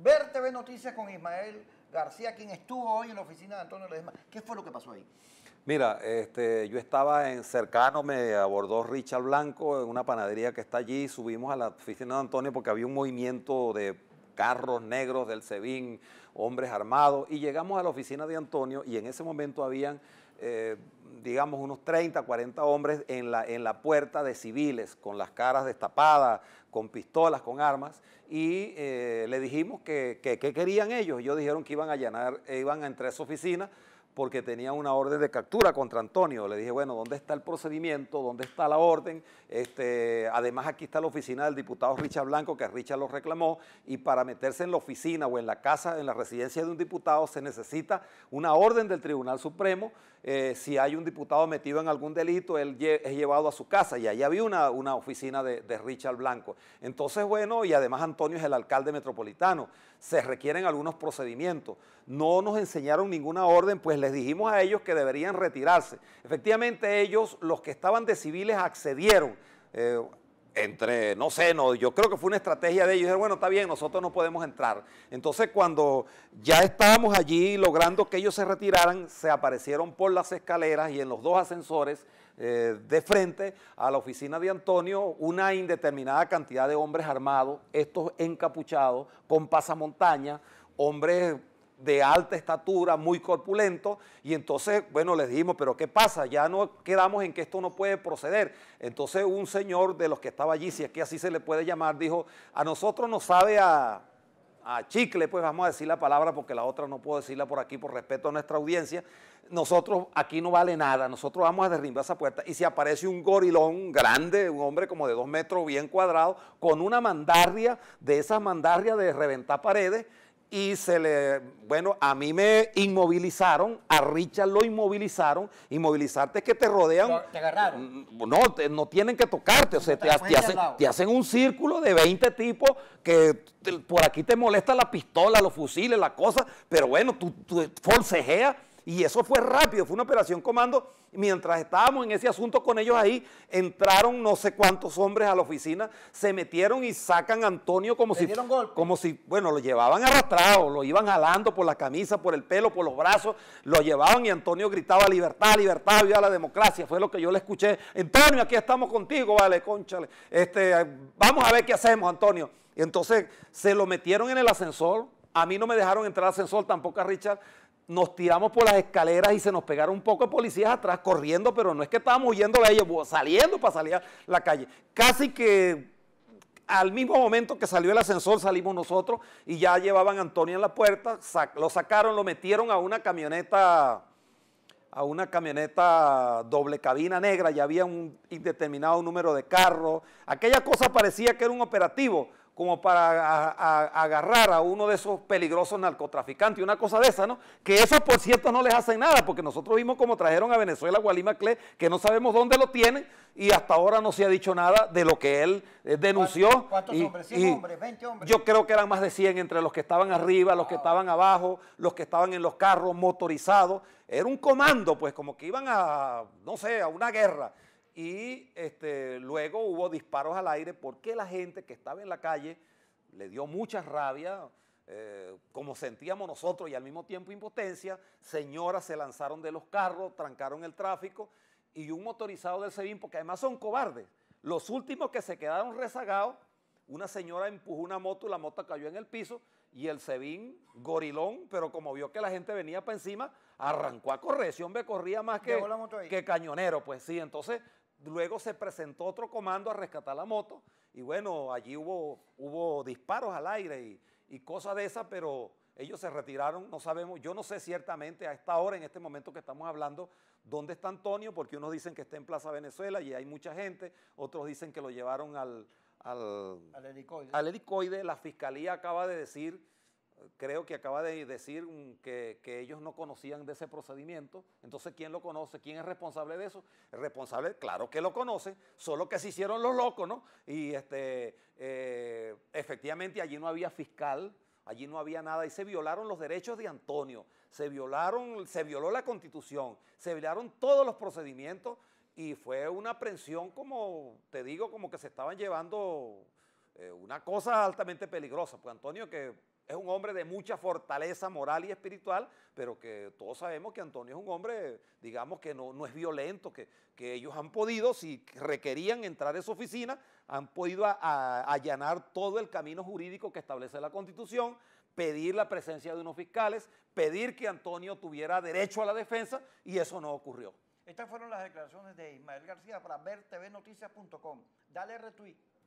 Ver TV Noticias con Ismael García, quien estuvo hoy en la oficina de Antonio Ledesma. ¿Qué fue lo que pasó ahí? Mira, este, yo estaba en cercano, me abordó Richard Blanco en una panadería que está allí, subimos a la oficina de Antonio porque había un movimiento de carros negros del SEBIN, hombres armados, y llegamos a la oficina de Antonio y en ese momento habían, eh, digamos, unos 30, 40 hombres en la, en la puerta de civiles, con las caras destapadas, con pistolas, con armas, y eh, le dijimos que, querían ellos. Ellos dijeron que iban a allanar, eh, iban a entrar a su oficina porque tenía una orden de captura contra Antonio. Le dije, bueno, ¿dónde está el procedimiento? ¿Dónde está la orden? Este, además, aquí está la oficina del diputado Richard Blanco, que Richard lo reclamó, y para meterse en la oficina o en la casa, en la residencia de un diputado, se necesita una orden del Tribunal Supremo. Eh, si hay un diputado metido en algún delito, él es llevado a su casa, y ahí había una, oficina de, de Richard Blanco. Entonces, bueno, y además Antonio es el alcalde metropolitano, se requieren algunos procedimientos. No nos enseñaron ninguna orden, pues le les dijimos a ellos que deberían retirarse. Efectivamente, ellos, los que estaban de civiles, accedieron. Eh, entre, no sé, no, yo creo que fue una estrategia de ellos, bueno, está bien, nosotros no podemos entrar. Entonces, cuando ya estábamos allí logrando que ellos se retiraran, se aparecieron por las escaleras y en los dos ascensores eh, de frente a la oficina de Antonio una indeterminada cantidad de hombres armados, estos encapuchados, con pasamontaña, hombres de alta estatura, muy corpulento, y entonces, bueno, les dijimos, pero ¿qué pasa? Ya no quedamos en que esto no puede proceder. Entonces un señor de los que estaba allí, si es que así se le puede llamar, dijo, a nosotros nos sabe a, chicle, pues vamos a decir la palabra porque la otra no puedo decirla por aquí por respeto a nuestra audiencia. Nosotros aquí no vale nada, nosotros vamos a derribar esa puerta. Y si aparece un gorilón grande, un hombre como de dos metros, bien cuadrado, con una mandarria, de esas mandarrias de reventar paredes, y se le, bueno, a mí me inmovilizaron, a Richard lo inmovilizaron, inmovilizarte es que te rodean. te agarraron. Mm, no, no tienen que tocarte, o sea, te, hacen, un círculo de 20 tipos que por aquí te molesta la pistola, los fusiles, la cosa, pero bueno, tú, tú forcejeas y eso fue rápido, fue una operación comando. Mientras estábamos en ese asunto con ellos ahí, entraron no sé cuántos hombres a la oficina, se metieron y sacan a Antonio como si, como si, bueno, lo llevaban arrastrado, lo iban jalando por la camisa, por el pelo, por los brazos, lo llevaban y Antonio gritaba libertad, libertad, viva la democracia. Fue lo que yo le escuché. Antonio, aquí estamos contigo, vale, conchale. Este, vamos a ver qué hacemos, Antonio. Entonces se lo metieron en el ascensor. A mí no me dejaron entrar al ascensor, tampoco a Richard nos tiramos por las escaleras y se nos pegaron un poco policías atrás corriendo, pero no es que estábamos huyendo de ellos, saliendo para salir a la calle. Casi que al mismo momento que salió el ascensor salimos nosotros y ya llevaban a Antonio en la puerta, lo sacaron, lo metieron a una camioneta a una camioneta doble cabina negra, ya había un indeterminado número de carros. Aquella cosa parecía que era un operativo, como para agarrar a uno de esos peligrosos narcotraficantes, una cosa de esa, ¿no? Que eso por cierto, no les hacen nada, porque nosotros vimos como trajeron a Venezuela a Gualima que no sabemos dónde lo tienen, y hasta ahora no se ha dicho nada de lo que él eh, denunció. ¿Cuántos, hombres? hombres? ¿20 hombres? Yo creo que eran más de 100 entre los que estaban ah, arriba, los que estaban abajo, los que estaban en los carros motorizados. Era un comando, pues, como que iban a, no sé, a una guerra y este, luego hubo disparos al aire porque la gente que estaba en la calle le dio mucha rabia, eh, como sentíamos nosotros y al mismo tiempo impotencia, señoras se lanzaron de los carros, trancaron el tráfico y un motorizado del SEBIN, porque además son cobardes, los últimos que se quedaron rezagados, una señora empujó una moto y la moto cayó en el piso y el SEBIN, gorilón, pero como vio que la gente venía para encima, arrancó a correr, ese hombre corría más que, que cañonero, pues sí, entonces Luego se presentó otro comando a rescatar la moto y bueno, allí hubo, hubo disparos al aire y, cosas de esas, pero ellos se retiraron, no sabemos, yo no sé ciertamente a esta hora, en este momento que estamos hablando, dónde está Antonio, porque unos dicen que está en Plaza Venezuela y hay mucha gente, otros dicen que lo llevaron al, al, al al helicoide. La fiscalía acaba de decir creo que acaba de decir mm, que, ellos no conocían de ese procedimiento. Entonces, ¿quién lo conoce? ¿Quién es responsable de eso? El responsable, claro que lo conoce, solo que se hicieron los locos, ¿no? Y este, eh, efectivamente allí no había fiscal. Allí no había nada y se violaron los derechos de Antonio, se violaron, se violó la constitución, se violaron todos los procedimientos y fue una aprehensión como, te digo, como que se estaban llevando eh, una cosa altamente peligrosa, pues Antonio que es un hombre de mucha fortaleza moral y espiritual, pero que todos sabemos que Antonio es un hombre, digamos, que no, es violento, que, ellos han podido, si requerían entrar a su oficina, han podido allanar todo el camino jurídico que establece la Constitución, pedir la presencia de unos fiscales, pedir que Antonio tuviera derecho a la defensa, y eso no ocurrió. Estas fueron las declaraciones de Ismael García para vertvnoticias.com. Dale retweet.